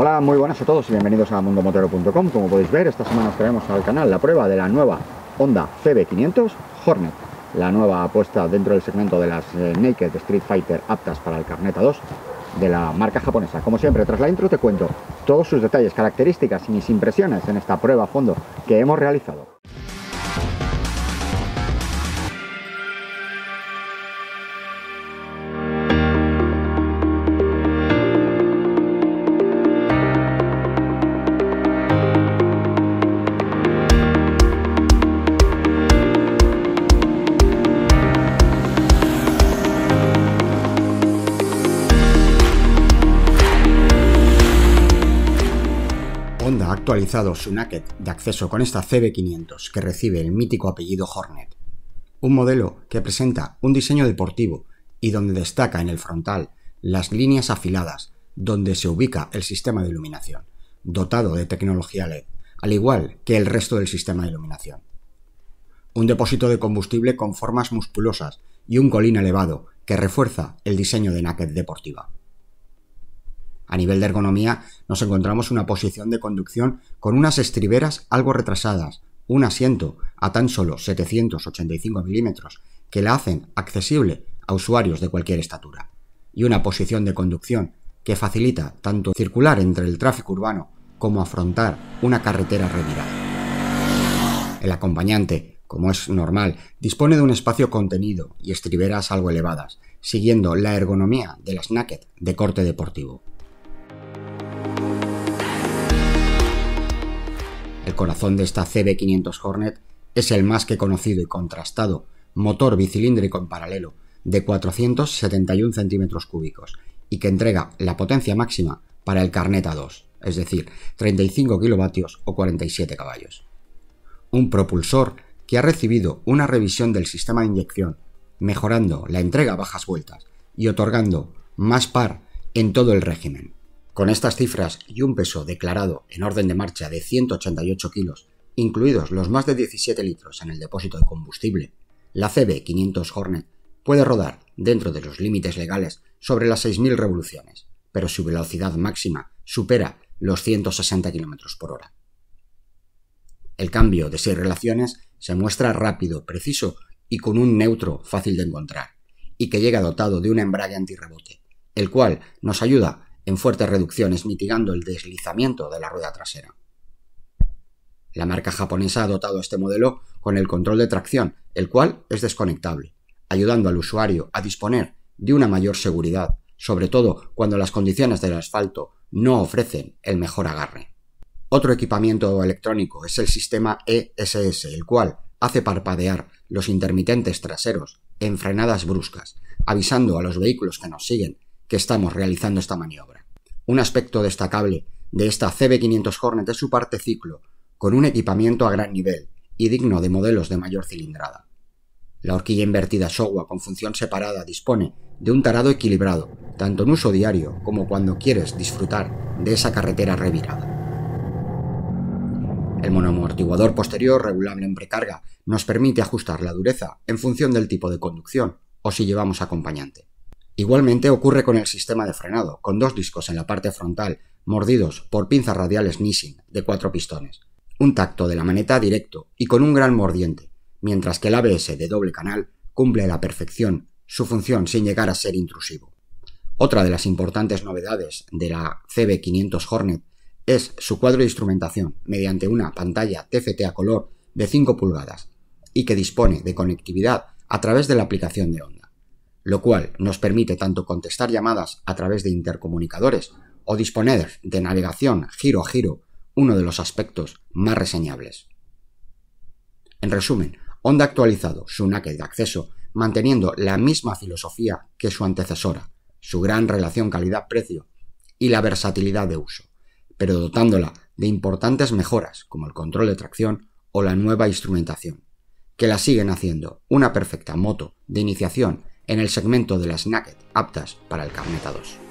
Hola, muy buenas a todos y bienvenidos a mundomotero.com. Como podéis ver, esta semana os traemos al canal la prueba de la nueva Honda CB500 Hornet, la nueva apuesta dentro del segmento de las eh, Naked Street Fighter aptas para el Carneta 2 de la marca japonesa. Como siempre, tras la intro te cuento todos sus detalles, características y mis impresiones en esta prueba a fondo que hemos realizado. ha actualizado su Naked de acceso con esta CB500 que recibe el mítico apellido Hornet. Un modelo que presenta un diseño deportivo y donde destaca en el frontal las líneas afiladas donde se ubica el sistema de iluminación, dotado de tecnología LED, al igual que el resto del sistema de iluminación. Un depósito de combustible con formas musculosas y un colín elevado que refuerza el diseño de Naked deportiva. A nivel de ergonomía, nos encontramos una posición de conducción con unas estriberas algo retrasadas, un asiento a tan solo 785 milímetros, que la hacen accesible a usuarios de cualquier estatura, y una posición de conducción que facilita tanto circular entre el tráfico urbano como afrontar una carretera revirada. El acompañante, como es normal, dispone de un espacio contenido y estriberas algo elevadas, siguiendo la ergonomía de las naked de corte deportivo. corazón de esta CB500 Hornet es el más que conocido y contrastado motor bicilíndrico en paralelo de 471 centímetros cúbicos y que entrega la potencia máxima para el Carnet A2, es decir, 35 kilovatios o 47 caballos. Un propulsor que ha recibido una revisión del sistema de inyección, mejorando la entrega a bajas vueltas y otorgando más par en todo el régimen. Con estas cifras y un peso declarado en orden de marcha de 188 kilos, incluidos los más de 17 litros en el depósito de combustible, la CB500 Hornet puede rodar dentro de los límites legales sobre las 6.000 revoluciones, pero su velocidad máxima supera los 160 km por hora. El cambio de seis relaciones se muestra rápido, preciso y con un neutro fácil de encontrar, y que llega dotado de un embrague antirrebote, el cual nos ayuda a en fuertes reducciones mitigando el deslizamiento de la rueda trasera. La marca japonesa ha dotado este modelo con el control de tracción, el cual es desconectable, ayudando al usuario a disponer de una mayor seguridad, sobre todo cuando las condiciones del asfalto no ofrecen el mejor agarre. Otro equipamiento electrónico es el sistema ESS, el cual hace parpadear los intermitentes traseros en frenadas bruscas, avisando a los vehículos que nos siguen que estamos realizando esta maniobra. Un aspecto destacable de esta CB500 Hornet es su parte ciclo, con un equipamiento a gran nivel y digno de modelos de mayor cilindrada. La horquilla invertida Showa con función separada dispone de un tarado equilibrado, tanto en uso diario como cuando quieres disfrutar de esa carretera revirada. El monomortiguador posterior, regulable en precarga, nos permite ajustar la dureza en función del tipo de conducción o si llevamos acompañante. Igualmente ocurre con el sistema de frenado, con dos discos en la parte frontal mordidos por pinzas radiales Nissin de cuatro pistones, un tacto de la maneta directo y con un gran mordiente, mientras que el ABS de doble canal cumple a la perfección su función sin llegar a ser intrusivo. Otra de las importantes novedades de la CB500 Hornet es su cuadro de instrumentación mediante una pantalla TFT a color de 5 pulgadas y que dispone de conectividad a través de la aplicación de onda lo cual nos permite tanto contestar llamadas a través de intercomunicadores o disponer de navegación giro a giro, uno de los aspectos más reseñables. En resumen, Honda ha actualizado su náquel de acceso manteniendo la misma filosofía que su antecesora, su gran relación calidad-precio y la versatilidad de uso, pero dotándola de importantes mejoras como el control de tracción o la nueva instrumentación, que la siguen haciendo una perfecta moto de iniciación en el segmento de las Naked aptas para el Carneta 2.